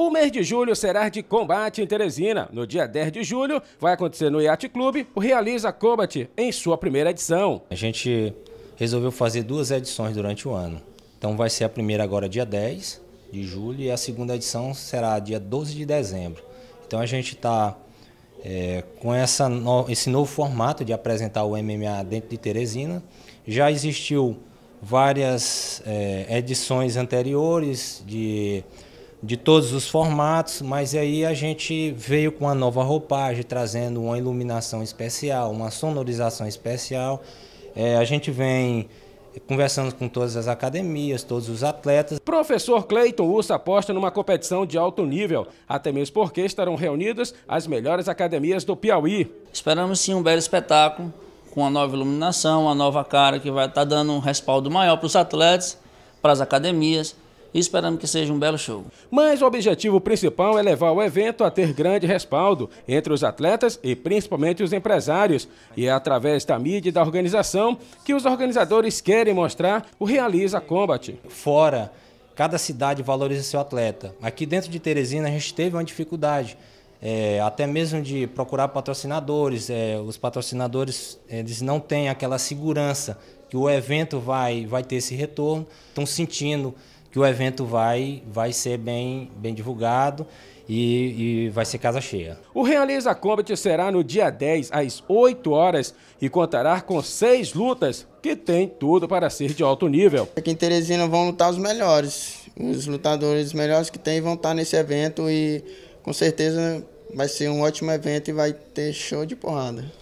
O mês de julho será de combate em Teresina. No dia 10 de julho, vai acontecer no Yacht Clube o Realiza Combate, em sua primeira edição. A gente resolveu fazer duas edições durante o ano. Então vai ser a primeira agora dia 10 de julho e a segunda edição será dia 12 de dezembro. Então a gente está é, com essa no, esse novo formato de apresentar o MMA dentro de Teresina. Já existiu várias é, edições anteriores de de todos os formatos, mas aí a gente veio com uma nova roupagem, trazendo uma iluminação especial, uma sonorização especial. É, a gente vem conversando com todas as academias, todos os atletas. Professor Cleiton Urso aposta numa competição de alto nível, até mesmo porque estarão reunidas as melhores academias do Piauí. Esperamos sim um belo espetáculo, com a nova iluminação, uma nova cara que vai estar tá dando um respaldo maior para os atletas, para as academias esperando que seja um belo show. Mas o objetivo principal é levar o evento a ter grande respaldo entre os atletas e principalmente os empresários. E é através da mídia e da organização que os organizadores querem mostrar o Realiza Combat. Fora, cada cidade valoriza seu atleta. Aqui dentro de Teresina a gente teve uma dificuldade. É, até mesmo de procurar patrocinadores, é, os patrocinadores eles não têm aquela segurança que o evento vai, vai ter esse retorno, estão sentindo que o evento vai, vai ser bem, bem divulgado e, e, vai ser casa cheia. O Realiza Combat será no dia 10, às 8 horas, e contará com seis lutas que tem tudo para ser de alto nível. Aqui em Teresina vão lutar os melhores. Os lutadores melhores que tem vão estar nesse evento e com certeza vai ser um ótimo evento e vai ter show de porrada.